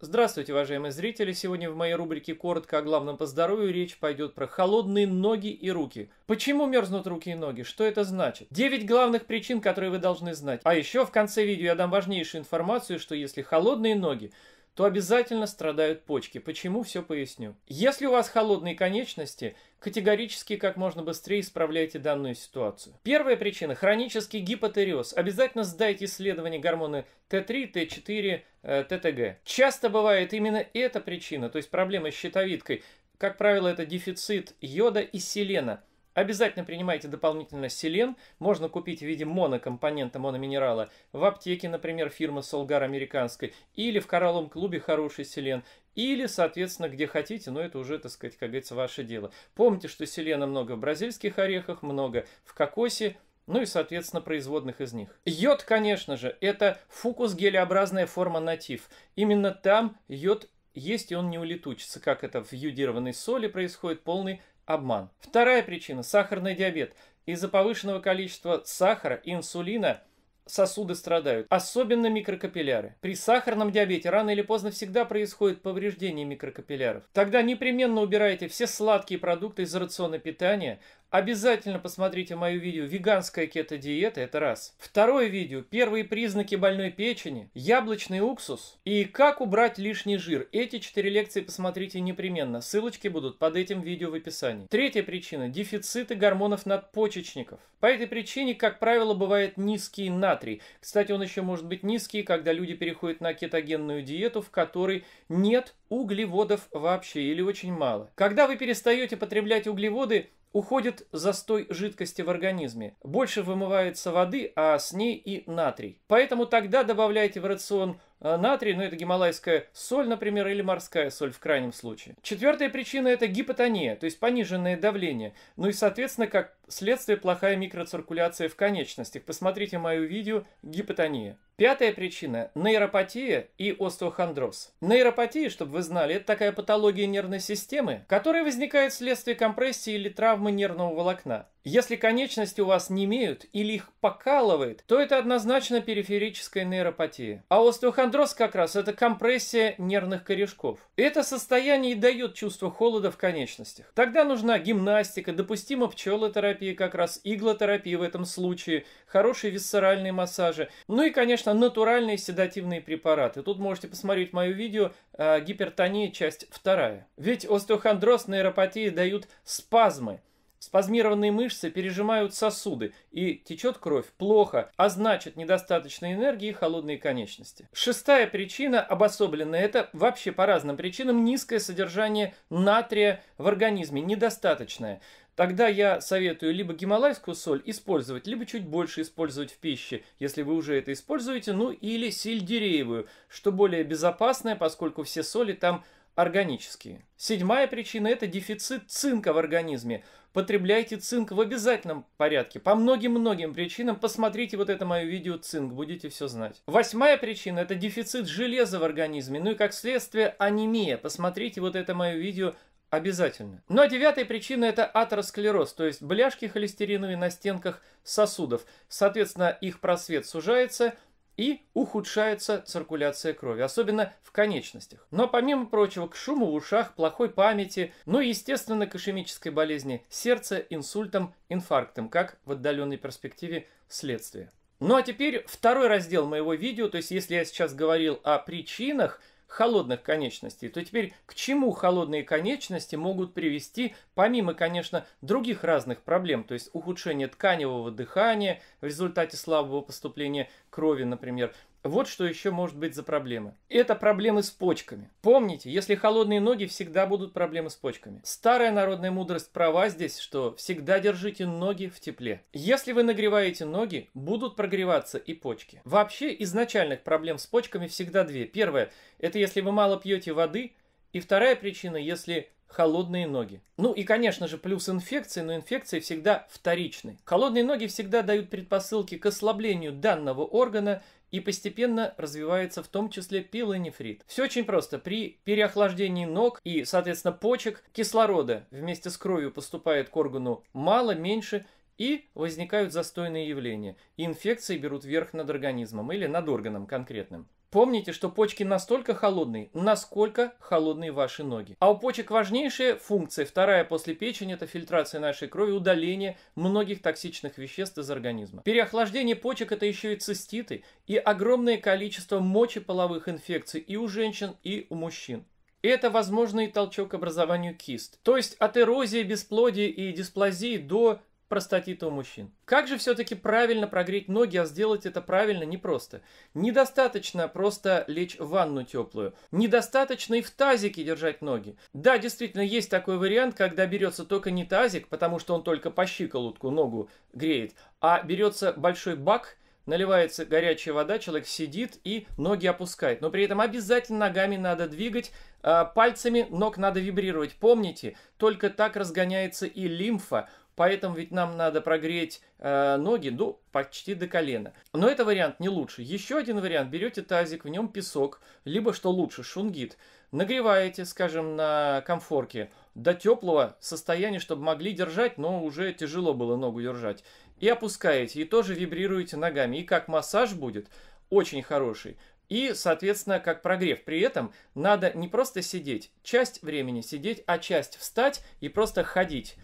Здравствуйте, уважаемые зрители! Сегодня в моей рубрике «Коротко о главном по здоровью» речь пойдет про холодные ноги и руки. Почему мерзнут руки и ноги? Что это значит? 9 главных причин, которые вы должны знать. А еще в конце видео я дам важнейшую информацию, что если холодные ноги, то обязательно страдают почки. Почему, все поясню. Если у вас холодные конечности, категорически как можно быстрее исправляйте данную ситуацию. Первая причина – хронический гипотереоз. Обязательно сдайте исследование гормоны Т3, Т4, э, ТТГ. Часто бывает именно эта причина, то есть проблема с щитовидкой. Как правило, это дефицит йода и селена – Обязательно принимайте дополнительно селен. Можно купить в виде монокомпонента, мономинерала в аптеке, например, фирмы Солгар американской, или в коралловом клубе хороший селен, или, соответственно, где хотите, но это уже, так сказать, как говорится, ваше дело. Помните, что селена много в бразильских орехах, много в кокосе, ну и, соответственно, производных из них. Йод, конечно же, это фукус гелеобразная форма натив. Именно там йод есть, и он не улетучится, как это в йодированной соли происходит, полный обман. Вторая причина – сахарный диабет. Из-за повышенного количества сахара и инсулина сосуды страдают, особенно микрокапилляры. При сахарном диабете рано или поздно всегда происходит повреждение микрокапилляров. Тогда непременно убирайте все сладкие продукты из рациона питания, Обязательно посмотрите мое видео «Веганская кето-диета» – это раз. Второе видео «Первые признаки больной печени», «Яблочный уксус» и «Как убрать лишний жир». Эти четыре лекции посмотрите непременно. Ссылочки будут под этим видео в описании. Третья причина – дефициты гормонов надпочечников. По этой причине, как правило, бывает низкий натрий. Кстати, он еще может быть низкий, когда люди переходят на кетогенную диету, в которой нет углеводов вообще или очень мало. Когда вы перестаете потреблять углеводы, Уходит застой жидкости в организме. Больше вымывается воды, а с ней и натрий. Поэтому тогда добавляйте в рацион а натрий, ну это гималайская соль, например, или морская соль в крайнем случае. Четвертая причина – это гипотония, то есть пониженное давление. Ну и, соответственно, как следствие, плохая микроциркуляция в конечностях. Посмотрите мое видео «Гипотония». Пятая причина – нейропатия и остеохондроз. Нейропатия, чтобы вы знали, это такая патология нервной системы, которая возникает вследствие компрессии или травмы нервного волокна. Если конечности у вас не имеют или их покалывает, то это однозначно периферическая нейропатия. А остеохондроз как раз это компрессия нервных корешков. Это состояние и дает чувство холода в конечностях. Тогда нужна гимнастика, допустима пчелотерапия, как раз иглотерапия в этом случае, хорошие висцеральные массажи, ну и, конечно, натуральные седативные препараты. Тут можете посмотреть мое видео а, «Гипертония. Часть 2». Ведь остеохондроз, нейропатии дают спазмы – Спазмированные мышцы пережимают сосуды, и течет кровь плохо, а значит недостаточно энергии и холодные конечности. Шестая причина, обособленная, это вообще по разным причинам низкое содержание натрия в организме, недостаточное. Тогда я советую либо гималайскую соль использовать, либо чуть больше использовать в пище, если вы уже это используете, ну или сельдереевую, что более безопасное, поскольку все соли там органические. Седьмая причина – это дефицит цинка в организме. Потребляйте цинк в обязательном порядке. По многим-многим причинам. Посмотрите вот это мое видео «Цинк», будете все знать. Восьмая причина – это дефицит железа в организме. Ну и как следствие анемия. Посмотрите вот это мое видео Обязательно. Ну а девятая причина это атеросклероз, то есть бляшки холестериновые на стенках сосудов. Соответственно, их просвет сужается, и ухудшается циркуляция крови, особенно в конечностях. Но помимо прочего, к шуму в ушах, плохой памяти, ну и, естественно, к ишемической болезни сердца, инсультам, инфарктам, как в отдаленной перспективе следствие. Ну а теперь второй раздел моего видео, то есть если я сейчас говорил о причинах, холодных конечностей, то теперь к чему холодные конечности могут привести, помимо, конечно, других разных проблем, то есть ухудшение тканевого дыхания в результате слабого поступления крови, например, вот что еще может быть за проблемы. Это проблемы с почками. Помните, если холодные ноги, всегда будут проблемы с почками. Старая народная мудрость права здесь, что всегда держите ноги в тепле. Если вы нагреваете ноги, будут прогреваться и почки. Вообще изначальных проблем с почками всегда две. Первое, это если вы мало пьете воды. И вторая причина, если холодные ноги. Ну и, конечно же, плюс инфекции, но инфекции всегда вторичны. Холодные ноги всегда дают предпосылки к ослаблению данного органа и постепенно развивается в том числе пилонефрит. Все очень просто. При переохлаждении ног и, соответственно, почек кислорода вместе с кровью поступает к органу мало, меньше, и возникают застойные явления. Инфекции берут верх над организмом или над органом конкретным. Помните, что почки настолько холодные, насколько холодные ваши ноги. А у почек важнейшая функция, вторая после печени, это фильтрация нашей крови, удаление многих токсичных веществ из организма. Переохлаждение почек это еще и циститы, и огромное количество мочеполовых инфекций и у женщин, и у мужчин. Это, возможно, и толчок к образованию кист. То есть от эрозии, бесплодия и дисплазии до простатита у мужчин. Как же все-таки правильно прогреть ноги, а сделать это правильно непросто? Недостаточно просто лечь в ванну теплую. Недостаточно и в тазике держать ноги. Да, действительно, есть такой вариант, когда берется только не тазик, потому что он только по щиколотку ногу греет, а берется большой бак – наливается горячая вода, человек сидит и ноги опускает. Но при этом обязательно ногами надо двигать, а, пальцами ног надо вибрировать. Помните, только так разгоняется и лимфа поэтому ведь нам надо прогреть э, ноги до, ну, почти до колена. Но это вариант не лучше. Еще один вариант, берете тазик, в нем песок, либо что лучше, шунгит. Нагреваете, скажем, на комфорке до теплого состояния, чтобы могли держать, но уже тяжело было ногу держать. И опускаете, и тоже вибрируете ногами. И как массаж будет, очень хороший. И, соответственно, как прогрев. При этом надо не просто сидеть, часть времени сидеть, а часть встать и просто ходить.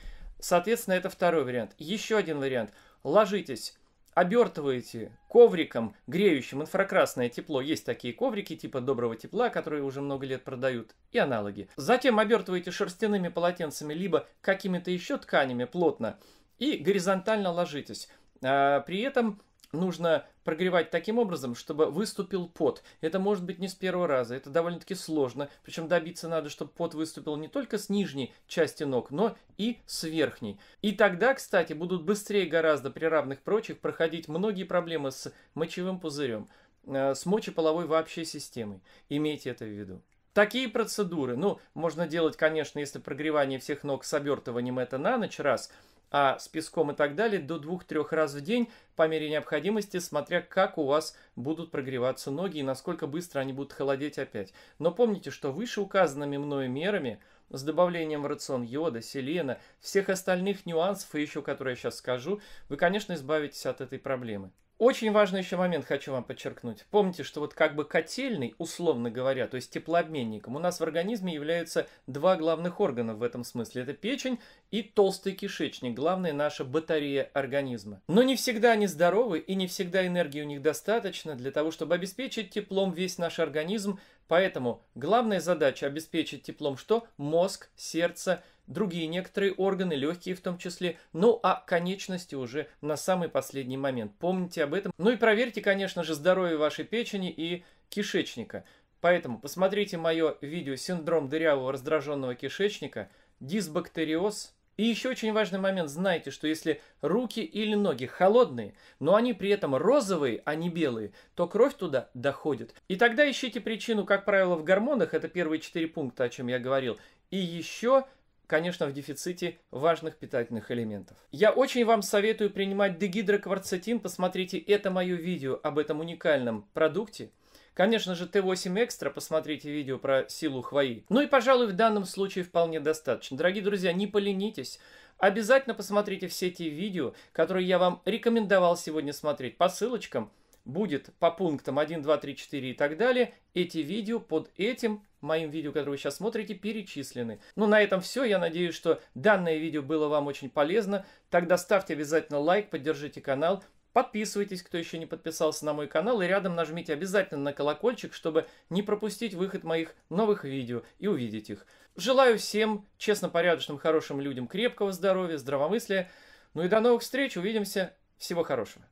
Соответственно, это второй вариант. Еще один вариант. Ложитесь, обертываете ковриком греющим инфракрасное тепло. Есть такие коврики типа доброго тепла, которые уже много лет продают, и аналоги. Затем обертываете шерстяными полотенцами, либо какими-то еще тканями плотно, и горизонтально ложитесь. А, при этом нужно прогревать таким образом, чтобы выступил пот. Это может быть не с первого раза, это довольно-таки сложно. Причем добиться надо, чтобы пот выступил не только с нижней части ног, но и с верхней. И тогда, кстати, будут быстрее гораздо при равных прочих проходить многие проблемы с мочевым пузырем, э, с мочеполовой вообще системой. Имейте это в виду. Такие процедуры, ну, можно делать, конечно, если прогревание всех ног с обертыванием это на ночь, раз – а с песком и так далее до 2-3 раз в день по мере необходимости, смотря как у вас будут прогреваться ноги и насколько быстро они будут холодеть опять. Но помните, что выше указанными мною мерами с добавлением в рацион йода, селена, всех остальных нюансов и еще, которые я сейчас скажу, вы, конечно, избавитесь от этой проблемы. Очень важный еще момент хочу вам подчеркнуть. Помните, что вот как бы котельный, условно говоря, то есть теплообменником, у нас в организме являются два главных органа в этом смысле. Это печень и толстый кишечник, главная наша батарея организма. Но не всегда они здоровы и не всегда энергии у них достаточно для того, чтобы обеспечить теплом весь наш организм. Поэтому главная задача обеспечить теплом что? Мозг, сердце, другие некоторые органы, легкие в том числе, ну а конечности уже на самый последний момент. Помните об этом. Ну и проверьте, конечно же, здоровье вашей печени и кишечника. Поэтому посмотрите мое видео «Синдром дырявого раздраженного кишечника», «Дисбактериоз», и еще очень важный момент, знайте, что если руки или ноги холодные, но они при этом розовые, а не белые, то кровь туда доходит. И тогда ищите причину, как правило, в гормонах, это первые четыре пункта, о чем я говорил. И еще конечно, в дефиците важных питательных элементов. Я очень вам советую принимать дегидрокварцетин. Посмотрите это мое видео об этом уникальном продукте. Конечно же, Т8 Экстра, посмотрите видео про силу хвои. Ну и, пожалуй, в данном случае вполне достаточно. Дорогие друзья, не поленитесь. Обязательно посмотрите все те видео, которые я вам рекомендовал сегодня смотреть по ссылочкам – будет по пунктам 1, 2, 3, 4 и так далее. Эти видео под этим моим видео, которое вы сейчас смотрите, перечислены. Ну, на этом все. Я надеюсь, что данное видео было вам очень полезно. Тогда ставьте обязательно лайк, поддержите канал. Подписывайтесь, кто еще не подписался на мой канал, и рядом нажмите обязательно на колокольчик, чтобы не пропустить выход моих новых видео и увидеть их. Желаю всем честно порядочным, хорошим людям крепкого здоровья, здравомыслия. Ну и до новых встреч, увидимся, всего хорошего.